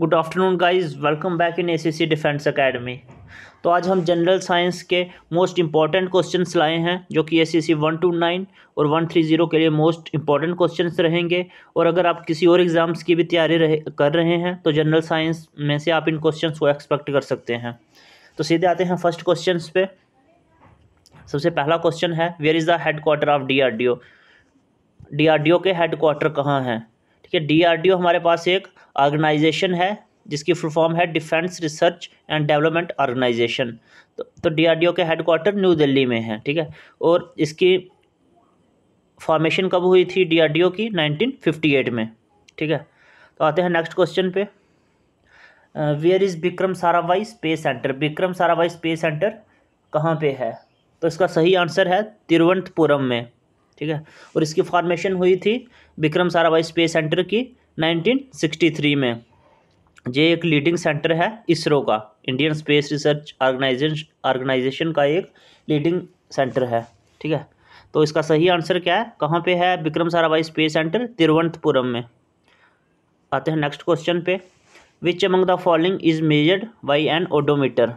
good afternoon guys welcome back in ACC defence academy तो आज हम जनरल साइंस के मोस्ट इंपॉर्टेंट क्वेश्चंस लाए हैं जो कि एसीसी वन टू नाइन और वन थ्री ज़ीरो के लिए मोस्ट इंपॉर्टेंट क्वेश्चंस रहेंगे और अगर आप किसी और एग्ज़ाम्स की भी तैयारी रहे कर रहे हैं तो जनरल साइंस में से आप इन क्वेश्चन को एक्सपेक्ट कर सकते हैं तो सीधे आते हैं फर्स्ट क्वेश्चन पे सबसे पहला क्वेश्चन है where is the headquarter of D R D O D R D O के हेड क्वार्टर कहाँ हैं ठीक है डी आर डी ओ हमारे पास एक ऑर्गेनाइजेशन है जिसकी फुल फॉर्म है defence research and development organisation तो डीआरडीओ तो के हेडक्वार्टर न्यू दिल्ली में है ठीक है और इसकी फॉर्मेशन कब हुई थी डीआरडीओ की 1958 में ठीक है तो आते हैं नेक्स्ट क्वेश्चन पे where is Vikram Sarabhai space centre Vikram Sarabhai space centre कहाँ पे है तो इसका सही आंसर है तिरुवनंतपुरम में ठीक है और इसकी फॉर्मेशन हुई थी विक्रम साराभाई स्पेस सेंटर की 1963 में ये एक लीडिंग सेंटर है इसरो का Indian space research organisation organisation का एक लीडिंग सेंटर है ठीक है तो इसका सही आंसर क्या है कहाँ पे है विक्रम साराभाई स्पेस सेंटर तिरुवनंतपुरम में आते हैं नेक्स्ट क्वेश्चन पे which among the following is measured by an odometer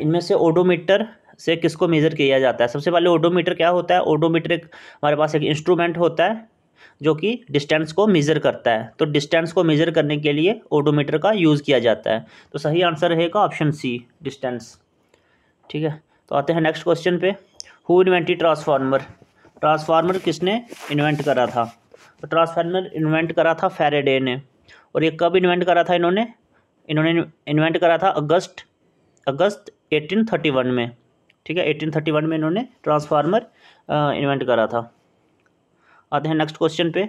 इनमें से ओडोमीटर से किसको मेज़र किया जाता है सबसे पहले ओडोमीटर क्या होता है ओडोमीटर एक हमारे पास एक इंस्ट्रूमेंट होता है जो कि डिस्टेंस को मेज़र करता है तो डिस्टेंस को मेज़र करने के लिए ऑडोमीटर का यूज़ किया जाता है तो सही आंसर रहेगा ऑप्शन सी डिस्टेंस ठीक है तो आते हैं नेक्स्ट क्वेश्चन पे हु इन्वेंटी ट्रांसफार्मर ट्रांसफार्मर किसने इन्वेंट करा था तो ट्रांसफार्मर इन्वेंट करा था फेरेडे ने और ये कब इन्वेंट करा था इन्होंने इन्होंने इन्वेंट करा था अगस्त अगस्त वन में ठीक है 1831 में इन्होंने ट्रांसफार्मर इन्वेंट करा था आते हैं नेक्स्ट क्वेश्चन पे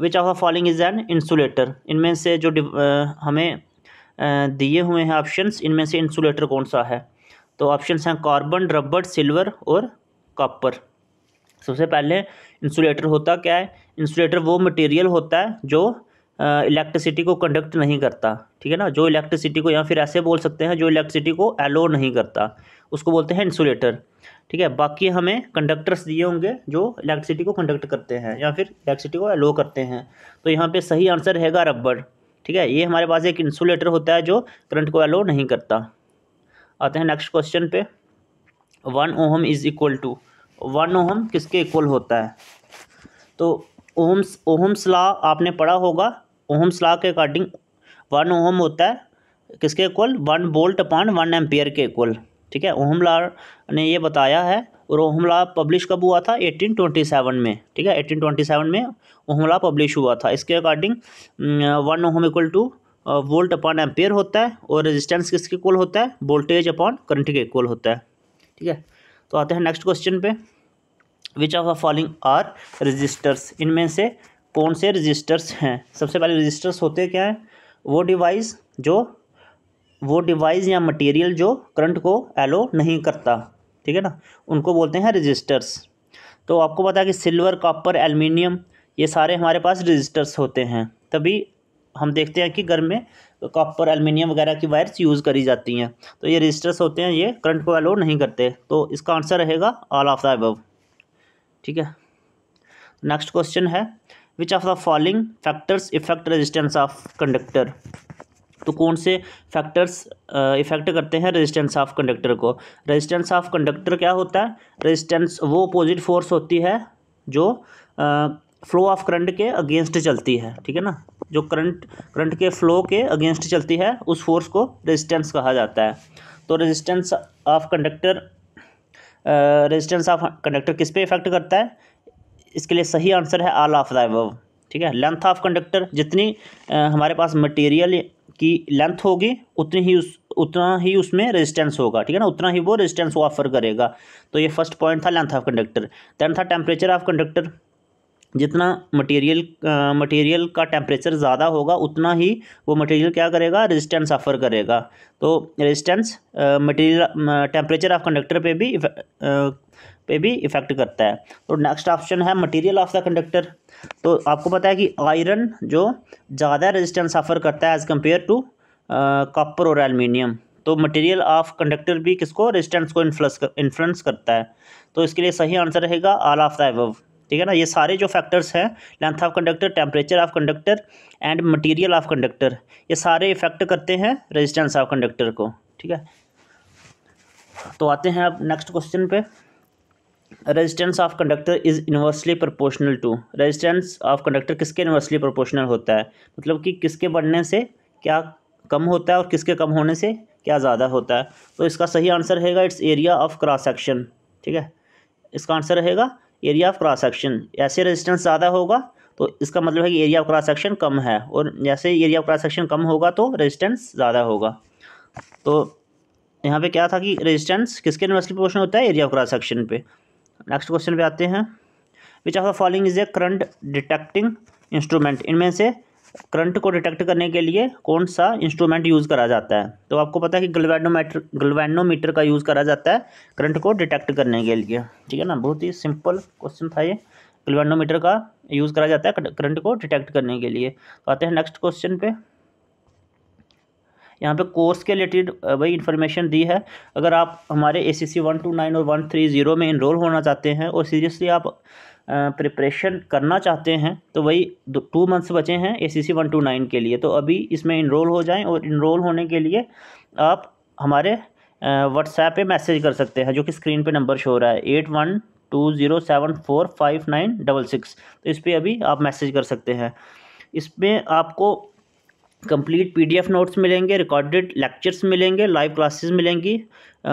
which of the following is an insulator इनमें से जो आ, हमें दिए हुए हैं ऑप्शंस इनमें से इंसुलेटर कौन सा है तो ऑप्शंस हैं कार्बन रबड़ सिल्वर और कॉपर सबसे पहले इंसुलेटर होता क्या है इंसुलेटर वो मटेरियल होता है जो इलेक्ट्रिसिटी को कंडक्ट नहीं करता ठीक है ना जो इलेक्ट्रिसिटी को या फिर ऐसे बोल सकते हैं जो इलेक्ट्रिसिटी को एलो नहीं करता उसको बोलते हैं इंसुलेटर ठीक है बाकी हमें कंडक्टर्स दिए होंगे जो इलेक्ट्रिसिटी को कंडक्ट करते हैं या फिर इलेक्ट्रिसिटी को अलो करते हैं तो यहाँ पे सही आंसर हैगा रबड़ ठीक है ये हमारे पास एक इंसुलेटर होता है जो करंट को अलो नहीं करता आते हैं नेक्स्ट क्वेश्चन पे one ohm is equal to one ohm किसके इक्वल होता है तो ओहम्स ओहम्स ला आपने पढ़ा होगा ओहम्स ला के अकॉर्डिंग वन ओहम होता है किसके equal one volt upon one ampere के इक्वल ठीक है ओहमलार ने ये बताया है और ओहमला पब्लिश कब हुआ था 1827 में ठीक है 1827 में ओहमला पब्लिश हुआ था इसके according one ohm equal to volt upon ampere होता है और रेजिस्टेंस किसके इक्वल होता है वोल्टेज अपॉन करंट के इक्वल होता है ठीक है तो आते हैं नेक्स्ट क्वेश्चन पे which of the following are resistors इनमें से कौन से रजिस्टर्स हैं सबसे पहले रजिस्टर्स होते क्या हैं वो डिवाइस जो वो डिवाइस या मटेरियल जो करंट को एलो नहीं करता ठीक है ना उनको बोलते हैं रजिस्टर्स तो आपको पता है कि सिल्वर कॉपर एलमिनियम ये सारे हमारे पास रजिस्टर्स होते हैं तभी हम देखते हैं कि घर में कॉपर एलमिनियम वगैरह की वायर्स यूज़ करी जाती हैं तो ये रजिस्टर्स होते हैं ये करंट को एलो नहीं करते तो इसका आंसर रहेगा ऑल ऑफ द अबव ठीक है नेक्स्ट क्वेश्चन है which of the following factors affect resistance of conductor तो कौन से फैक्टर्स इफेक्ट करते हैं रेजिस्टेंस ऑफ कंडक्टर को रेजिस्टेंस ऑफ कंडक्टर क्या होता है रेजिस्टेंस वो अपोजिट फोर्स होती है जो फ्लो ऑफ करंट के अगेंस्ट चलती है ठीक है ना जो करंट करंट के फ्लो के अगेंस्ट चलती है उस फोर्स को रेजिस्टेंस कहा जाता है तो resistance of conductor resistance of conductor किस पे इफेक्ट करता है इसके लिए सही आंसर है आल ऑफ द ठीक है लेंथ ऑफ कंडक्टर जितनी हमारे पास मटेरियल की लेंथ होगी उतनी ही उस उतना ही उसमें रेजिस्टेंस होगा ठीक है ना उतना ही वो रेजिस्टेंस ऑफर करेगा तो ये फर्स्ट पॉइंट था लेंथ ऑफ कंडक्टर देन था टेम्परेचर ऑफ कंडक्टर जितना मटेरियल मटेरियल का टेम्परेचर ज़्यादा होगा उतना ही वो मटेरियल क्या करेगा रेजिस्टेंस ऑफर करेगा तो resistance material temperature of conductor पे भी पे भी इफ़ेक्ट करता है तो नेक्स्ट ऑप्शन है मटेरियल ऑफ द कंडक्टर तो आपको पता है कि आयरन जो ज़्यादा रेजिस्टेंस ऑफर करता है एज़ कम्पेयर टू कॉपर और एलमिनियम तो मटेरियल ऑफ कंडक्टर भी किसको रेजिस्टेंस को इन्फ्लुएंस कर, करता है तो इसके लिए सही आंसर रहेगा ऑल ऑफ द एबव ठीक है ना ये सारे जो फैक्टर्स हैं length of conductor temperature of conductor and material of conductor ये सारे इफेक्ट करते हैं रेजिस्टेंस ऑफ कंडक्टर को ठीक है तो आते हैं अब नेक्स्ट क्वेश्चन पे resistance of conductor is inversely proportional to resistance of conductor किसके इन्वर्सली प्रोपोर्शनल होता है मतलब कि किसके बढ़ने से क्या कम होता है और किसके कम होने से क्या ज़्यादा होता है तो इसका सही आंसर रहेगा it's area of cross section ठीक है इसका आंसर रहेगा एरिया ऑफ क्रॉस सेक्शन ऐसे रेजिस्टेंस ज़्यादा होगा तो इसका मतलब है कि एरिया ऑफ क्रॉस सेक्शन कम है और जैसे एरिया ऑफ क्रॉस सेक्शन कम होगा तो रेजिस्टेंस ज़्यादा होगा तो यहाँ पे क्या था कि रेजिस्टेंस किसके इन्वर्सली प्रोपोर्शनल होता है एरिया ऑफ क्रॉस सेक्शन पे नेक्स्ट क्वेश्चन पे आते हैं which of the following is a current detecting instrument इनमें से करंट को डिटेक्ट करने के लिए कौन सा इंस्ट्रूमेंट यूज़ करा जाता है तो आपको पता है कि गलवैनोमीटर गलवैनोमीटर का यूज़ करा जाता है करंट को डिटेक्ट करने के लिए ठीक है ना बहुत ही सिंपल क्वेश्चन था ये ग्लवेनोमीटर का यूज़ करा जाता है करंट को डिटेक्ट करने के लिए तो आते हैं नेक्स्ट क्वेश्चन पे यहाँ पे कोर्स के रिलेटेड वही इन्फॉर्मेशन दी है अगर आप हमारे A C C one two nine और वन थ्री ज़ीरो में इनरोल होना चाहते हैं और सीरियसली आप प्रिपरेशन करना चाहते हैं तो वही टू मंथ्स बचे हैं A C C one two nine के लिए तो अभी इसमें इनरोल हो जाएं और इनरोल होने के लिए आप हमारे व्हाट्सएप पे मैसेज कर सकते हैं जो कि स्क्रीन पे नंबर शो हो रहा है eight one two zero seven four five nine double six तो इस पर अभी आप मैसेज कर सकते हैं इसमें आपको कंप्लीट पीडीएफ नोट्स मिलेंगे रिकॉर्डेड लेक्चर्स मिलेंगे लाइव क्लासेस मिलेंगी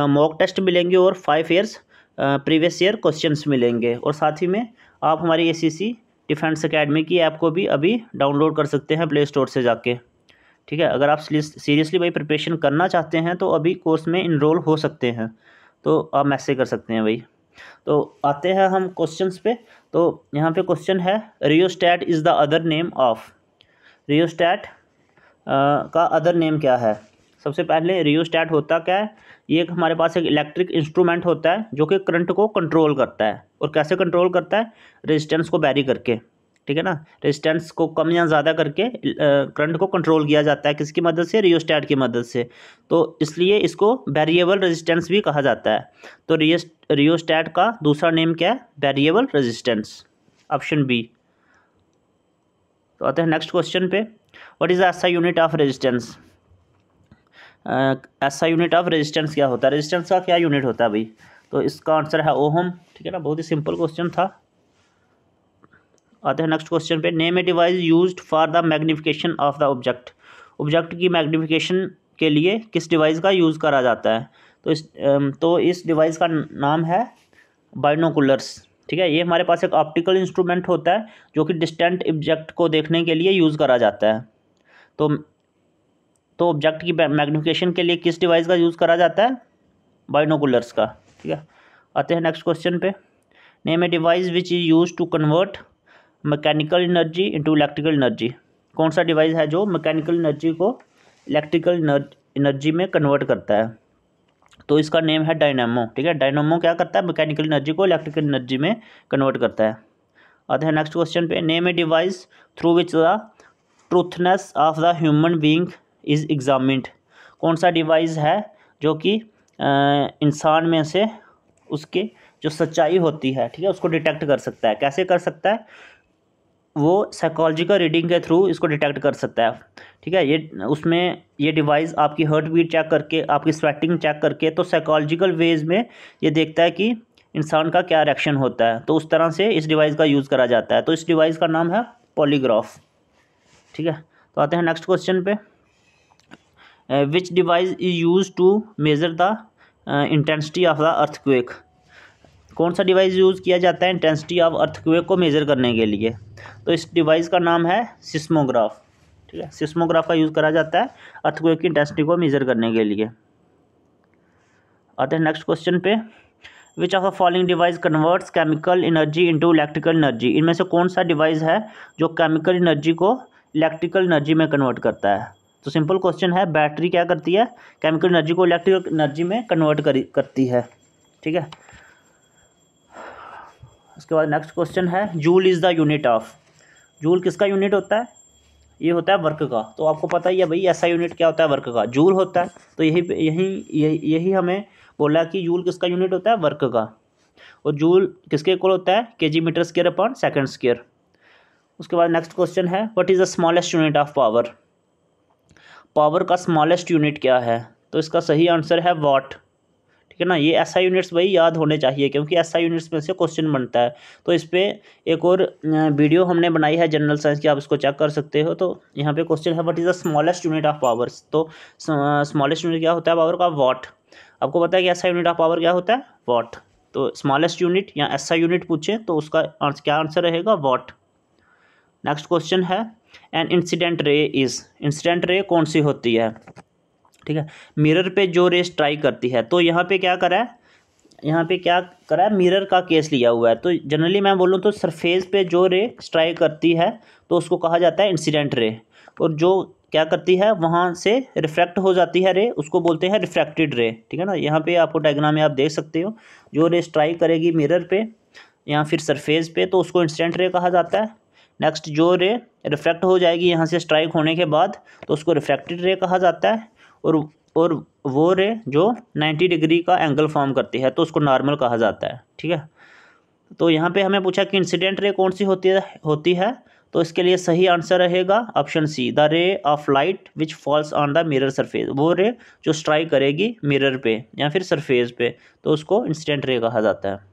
मॉक टेस्ट मिलेंगे और five years previous year questions मिलेंगे और साथ ही में आप हमारी ए डिफेंस अकेडमी की ऐप को भी अभी डाउनलोड कर सकते हैं प्ले स्टोर से जाके ठीक है अगर आप सीरियसली भाई प्रिपरेशन करना चाहते हैं तो अभी कोर्स में इनरोल हो सकते हैं तो आप मैसेज कर सकते हैं भाई तो आते हैं हम क्वेश्चंस पे तो यहाँ पे क्वेश्चन है rheostat is the other name of rheostat का अदर नेम क्या है सबसे पहले रियोस्टैट होता क्या है ये एक हमारे पास एक इलेक्ट्रिक इंस्ट्रूमेंट होता है जो कि करंट को कंट्रोल करता है और कैसे कंट्रोल करता है रेजिस्टेंस को बैरी करके ठीक है ना रेजिस्टेंस को कम या ज़्यादा करके करंट को कंट्रोल किया जाता है किसकी मदद से रियोस्टैट की मदद से तो इसलिए इसको बैरिएबल रजिस्टेंस भी कहा जाता है तो रियोस्टैट का दूसरा नेम क्या है बैरिएबल रजिस्टेंस ऑप्शन बी तो आते हैं नेक्स्ट क्वेश्चन पे what is SI unit of resistance ऐसा यूनिट ऑफ रेजिस्टेंस क्या होता है रेजिस्टेंस का क्या यूनिट होता है भाई तो इसका आंसर है ओहम ठीक है ना बहुत ही सिंपल क्वेश्चन था आते हैं नेक्स्ट क्वेश्चन पे name a device use for the magnification of the object object की मैग्नीफिकेशन के लिए किस डिवाइस का यूज़ करा जाता है तो इस तो इस डिवाइस का नाम है बाइनोकुलर्स ठीक है ये हमारे पास एक ऑप्टिकल इंस्ट्रूमेंट होता है जो कि डिस्टेंट ऑब्जेक्ट को देखने के लिए यूज़ करा जाता है तो तो ऑब्जेक्ट की मैग्निफिकेशन के लिए किस डिवाइस का यूज़ करा जाता है बाइनोकुलर्स का ठीक है आते हैं नेक्स्ट क्वेश्चन पे name a device which is use to convert mechanical energy into electrical energy कौन सा डिवाइस है जो मैकेनिकल एनर्जी को इलेक्ट्रिकल एनर्जी में कन्वर्ट करता है तो इसका नेम है डायनामो ठीक है डायनामो क्या करता है मैकेनिकल एनर्जी को इलेक्ट्रिकल एनर्जी में कन्वर्ट करता है आते हैं नेक्स्ट क्वेश्चन पे name a device through which the truthness of the human being is examined कौन सा डिवाइस है जो कि इंसान में से उसके जो सच्चाई होती है ठीक है उसको डिटेक्ट कर सकता है कैसे कर सकता है वो साइकोलॉजिकल रीडिंग के थ्रू इसको डिटेक्ट कर सकता है ठीक है ये उसमें ये डिवाइस आपकी हर्ट बीट चेक करके आपकी स्वेटिंग चेक करके तो साइकोलॉजिकल वेज में ये देखता है कि इंसान का क्या रिएक्शन होता है तो उस तरह से इस डिवाइस का यूज़ करा जाता है तो इस डिवाइस का नाम है पॉलीग्राफ ठीक है तो आते हैं नेक्स्ट क्वेश्चन पे which device is use to measure the intensity of the earthquake कौन सा डिवाइस यूज़ किया जाता है इंटेंसिटी ऑफ अर्थक्वेक को मेज़र करने के लिए तो इस डिवाइस का नाम है सिस्मोग्राफ ठीक है सिस्मोग्राफ का यूज़ करा जाता है अर्थक्वेक की इंटेंसिटी को मेज़र करने के लिए आते हैं नेक्स्ट क्वेश्चन पे which of a following device converts chemical energy into electrical energy इनमें से कौन सा डिवाइस है जो केमिकल एनर्जी को इलेक्ट्रिकल एनर्जी में कन्वर्ट करता है तो सिंपल क्वेश्चन है बैटरी क्या करती है केमिकल एनर्जी को इलेक्ट्रिकल एनर्जी में कन्वर्ट कर करती है ठीक है उसके बाद नेक्स्ट क्वेश्चन है joule is the unit of joule किसका यूनिट होता है ये होता है वर्क का तो आपको पता ही है भाई ऐसा यूनिट क्या होता है वर्क का जूल होता है तो यही यही यही हमें बोला कि जूल किसका यूनिट होता है वर्क का और जूल किसके इक्वल होता है K G metre square upon second square उसके बाद नेक्स्ट क्वेश्चन है what is the smallest unit of power power का स्मॉलेस्ट यूनिट क्या है तो इसका सही आंसर है वाट ठीक है ना ये ऐसा यूनिट्स वही याद होने चाहिए क्योंकि ऐसा यूनिट्स में से क्वेश्चन बनता है तो इस पर एक और वीडियो हमने बनाई है जनरल साइंस की आप इसको चेक कर सकते हो तो यहाँ पे क्वेश्चन है what is the smallest unit of powers तो स्मॉलेस्ट यूनिट क्या होता है पावर का वाट आपको पता है कि ऐसा यूनिट ऑफ पावर क्या होता है वॉट तो स्मॉलेस्ट यूनिट या ऐसा यूनिट पूछें तो उसका आंसर क्या आंसर रहेगा वॉट नेक्स्ट क्वेश्चन है an incident ray is incident ray कौन सी होती है ठीक है मिरर पे जो रे स्ट्राइक करती है तो यहाँ पे क्या करा है यहाँ पे क्या करा है मिरर का केस लिया हुआ है तो जनरली मैं बोलूँ तो सरफेस पे जो रे स्ट्राइक करती है तो उसको कहा जाता है इंसिडेंट रे और जो क्या करती है वहाँ से रिफ्रैक्ट हो जाती है रे उसको बोलते हैं रिफ्रैक्टेड रे ठीक है ना यहाँ पे आपको डायग्राम में आप देख सकते हो जो रे स्ट्राइक करेगी मिरर पे या फिर सरफेस पे तो उसको इंसिडेंट रे कहा जाता है नेक्स्ट जो रे रिफ्रैक्ट हो जाएगी यहाँ से स्ट्राइक होने के बाद तो उसको रिफ्रैक्टेड रे कहा जाता है और और वो रे जो नाइन्टी डिग्री का एंगल फॉर्म करती है तो उसको नॉर्मल कहा जाता है ठीक है तो यहाँ पे हमें पूछा कि इंसिडेंट रे कौन सी होती है होती है तो इसके लिए सही आंसर रहेगा option C the ray of light which falls on the mirror surface वो रे जो स्ट्राइक करेगी मिरर पे या फिर सरफेस पे तो उसको इंसिडेंट रे कहा जाता है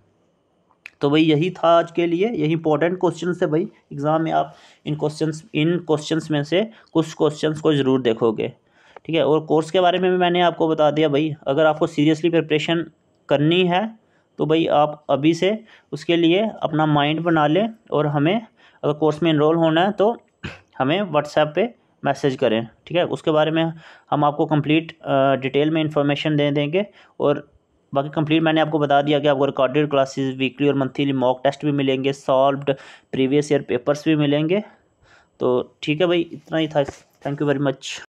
तो भाई यही था आज के लिए यही इंपॉर्टेंट क्वेश्चन है भाई एग्ज़ाम में आप इन क्वेश्चन इन क्वेश्चन में से कुछ क्वेश्चन को ज़रूर देखोगे ठीक है और कोर्स के बारे में भी मैंने आपको बता दिया भाई अगर आपको सीरियसली प्रिपरेशन करनी है तो भाई आप अभी से उसके लिए अपना माइंड बना लें और हमें अगर कोर्स में इनरोल होना है तो हमें व्हाट्सएप पे मैसेज करें ठीक है उसके बारे में हम आपको कंप्लीट डिटेल में इंफॉर्मेशन दे देंगे और बाकी कंप्लीट मैंने आपको बता दिया कि आपको रिकॉर्डेड क्लासेस वीकली और मंथली मॉक टेस्ट भी मिलेंगे सॉल्व्ड प्रीवियस ईयर पेपर्स भी मिलेंगे तो ठीक है भाई इतना ही था थैंक यू वेरी मच